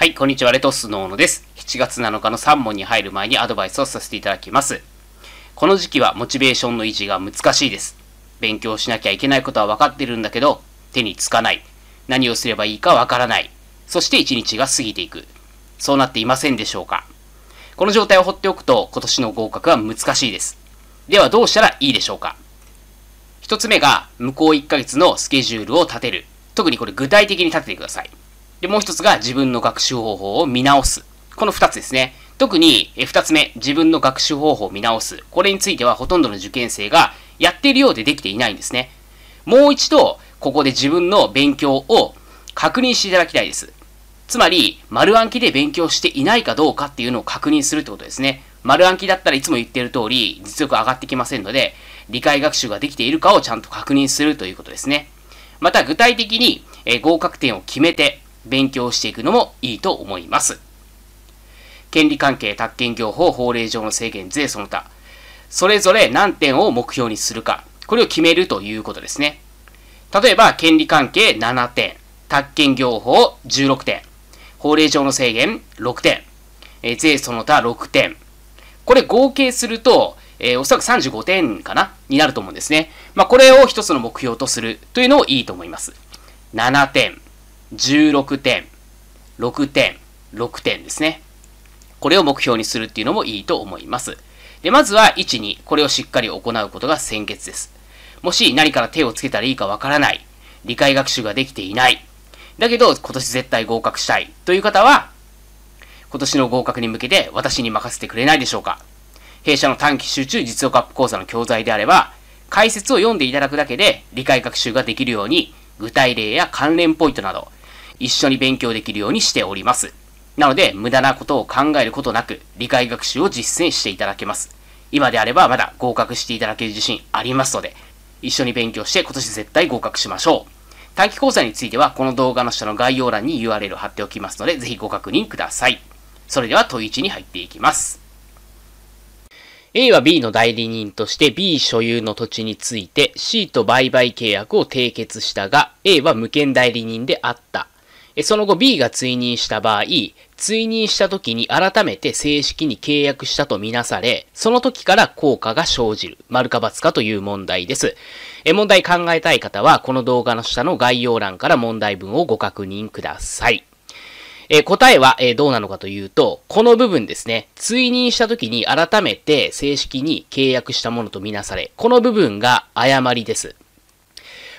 はい、こんにちは、レトスのーノです。7月7日の3問に入る前にアドバイスをさせていただきます。この時期はモチベーションの維持が難しいです。勉強しなきゃいけないことは分かってるんだけど、手につかない。何をすればいいか分からない。そして一日が過ぎていく。そうなっていませんでしょうかこの状態を放っておくと今年の合格は難しいです。ではどうしたらいいでしょうか一つ目が向こう1ヶ月のスケジュールを立てる。特にこれ具体的に立ててください。で、もう一つが自分の学習方法を見直す。この二つですね。特に二つ目、自分の学習方法を見直す。これについてはほとんどの受験生がやっているようでできていないんですね。もう一度、ここで自分の勉強を確認していただきたいです。つまり、丸暗記で勉強していないかどうかっていうのを確認するってことですね。丸暗記だったらいつも言っている通り、実力上がってきませんので、理解学習ができているかをちゃんと確認するということですね。また、具体的に、え合格点を決めて、勉強していくのもいいと思います。権利関係、宅建業法、法令上の制限、税その他、それぞれ何点を目標にするか、これを決めるということですね。例えば、権利関係7点、宅建業法16点、法令上の制限6点、えー、税その他6点。これ合計すると、えー、おそらく35点かなになると思うんですね。まあ、これを一つの目標とするというのをいいと思います。7点、16点、6点、6点ですね。これを目標にするっていうのもいいと思います。で、まずは1、2。これをしっかり行うことが先決です。もし何から手をつけたらいいかわからない。理解学習ができていない。だけど、今年絶対合格したいという方は、今年の合格に向けて私に任せてくれないでしょうか。弊社の短期集中実用カップ講座の教材であれば、解説を読んでいただくだけで理解学習ができるように、具体例や関連ポイントなど、一緒に勉強できるようにしております。なので、無駄なことを考えることなく、理解学習を実践していただけます。今であればまだ合格していただける自信ありますので、一緒に勉強して今年絶対合格しましょう。短期講座については、この動画の下の概要欄に URL 貼っておきますので、ぜひご確認ください。それでは問1に入っていきます。A は B の代理人として B 所有の土地について C と売買契約を締結したが A は無権代理人であった。その後 B が追認した場合、追認した時に改めて正式に契約したとみなされ、その時から効果が生じる、丸か×かという問題です。え問題考えたい方は、この動画の下の概要欄から問題文をご確認ください。え答えは、えどうなのかというと、この部分ですね、追認した時に改めて正式に契約したものとみなされ、この部分が誤りです。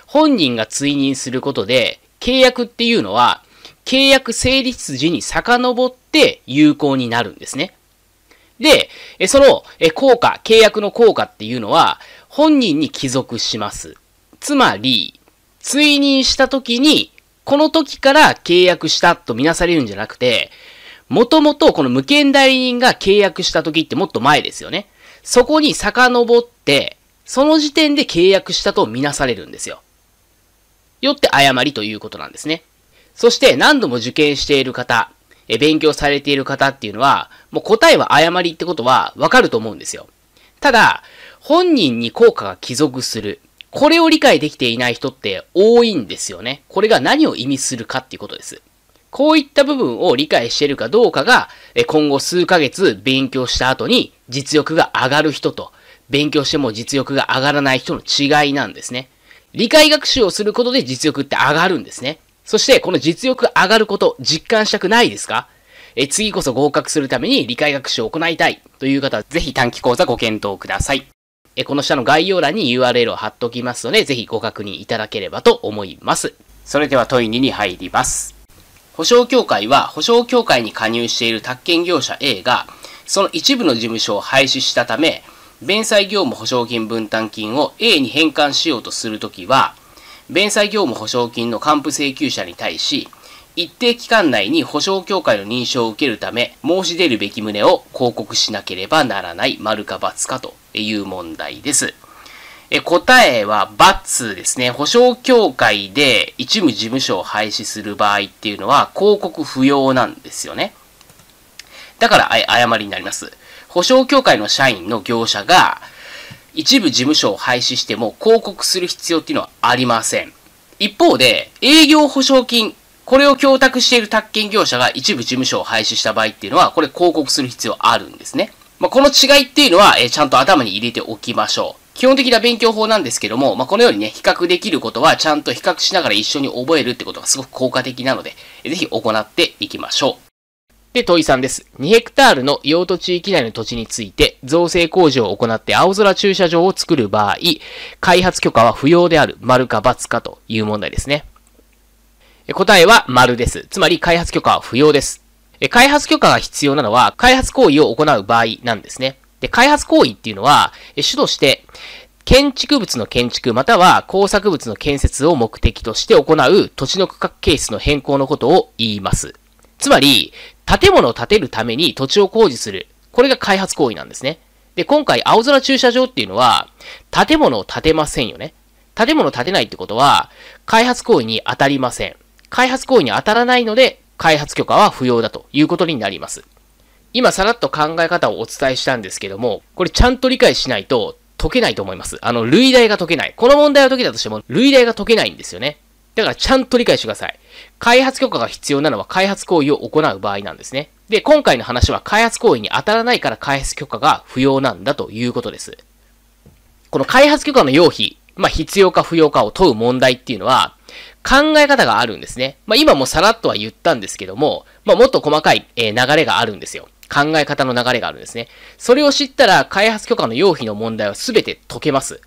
本人が追認することで、契約っていうのは、契約成立時に遡って有効になるんですね。で、その効果、契約の効果っていうのは本人に帰属します。つまり、追認した時に、この時から契約したとみなされるんじゃなくて、もともとこの無権代理人が契約した時ってもっと前ですよね。そこに遡って、その時点で契約したとみなされるんですよ。よって誤りということなんですね。そして何度も受験している方、え勉強されている方っていうのは、もう答えは誤りってことはわかると思うんですよ。ただ、本人に効果が帰属する。これを理解できていない人って多いんですよね。これが何を意味するかっていうことです。こういった部分を理解しているかどうかが、今後数ヶ月勉強した後に実力が上がる人と、勉強しても実力が上がらない人の違いなんですね。理解学習をすることで実力って上がるんですね。そして、この実力上がること、実感したくないですかえ次こそ合格するために理解学習を行いたいという方は、ぜひ短期講座ご検討ください。えこの下の概要欄に URL を貼っておきますので、ぜひご確認いただければと思います。それでは問い2に入ります。保証協会は、保証協会に加入している宅建業者 A が、その一部の事務所を廃止したため、弁済業務保証金分担金を A に返還しようとするときは、弁済業務保証金の還付請求者に対し、一定期間内に保証協会の認証を受けるため、申し出るべき旨を広告しなければならない、丸か×かという問題です。え答えは×ですね。保証協会で一部事務所を廃止する場合っていうのは広告不要なんですよね。だから、誤りになります。保証協会の社員の業者が、一部事務所を廃止しても広告する必要っていうのはありません。一方で、営業保証金、これを供託している宅建業者が一部事務所を廃止した場合っていうのは、これ広告する必要あるんですね。まあ、この違いっていうのは、えー、ちゃんと頭に入れておきましょう。基本的な勉強法なんですけども、まあ、このようにね、比較できることはちゃんと比較しながら一緒に覚えるってことがすごく効果的なので、ぜひ行っていきましょう。で、問いさんです。2ヘクタールの用途地域内の土地について、造成工事を行って青空駐車場を作る場合、開発許可は不要である、丸か×かという問題ですね。答えは丸です。つまり開発許可は不要です。開発許可が必要なのは、開発行為を行う場合なんですね。で、開発行為っていうのは、主として、建築物の建築または工作物の建設を目的として行う土地の区画形質の変更のことを言います。つまり、建物を建てるために土地を工事する。これが開発行為なんですね。で、今回、青空駐車場っていうのは、建物を建てませんよね。建物を建てないってことは、開発行為に当たりません。開発行為に当たらないので、開発許可は不要だということになります。今さらっと考え方をお伝えしたんですけども、これちゃんと理解しないと解けないと思います。あの、類題が解けない。この問題を解けたとしても、類題が解けないんですよね。だからちゃんと理解してください。開発許可が必要なのは開発行為を行う場合なんですね。で、今回の話は開発行為に当たらないから開発許可が不要なんだということです。この開発許可の要否、まあ必要か不要かを問う問題っていうのは、考え方があるんですね。まあ今もさらっとは言ったんですけども、まあもっと細かい、えー、流れがあるんですよ。考え方の流れがあるんですね。それを知ったら開発許可の要否の問題は全て解けます。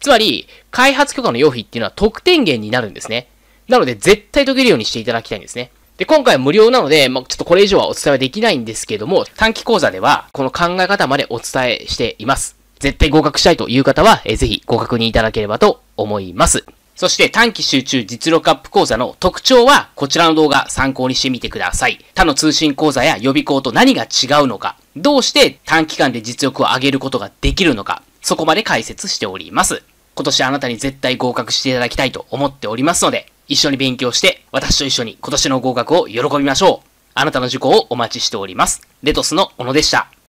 つまり、開発許可の要否っていうのは得点源になるんですね。なので、絶対解けるようにしていただきたいんですね。で、今回は無料なので、まあ、ちょっとこれ以上はお伝えはできないんですけども、短期講座では、この考え方までお伝えしています。絶対合格したいという方は、えー、ぜひご確認いただければと思います。そして短期集中実力アップ講座の特徴はこちらの動画参考にしてみてください。他の通信講座や予備校と何が違うのか、どうして短期間で実力を上げることができるのか、そこまで解説しております。今年あなたに絶対合格していただきたいと思っておりますので、一緒に勉強して、私と一緒に今年の合格を喜びましょう。あなたの受講をお待ちしております。レトスの小野でした。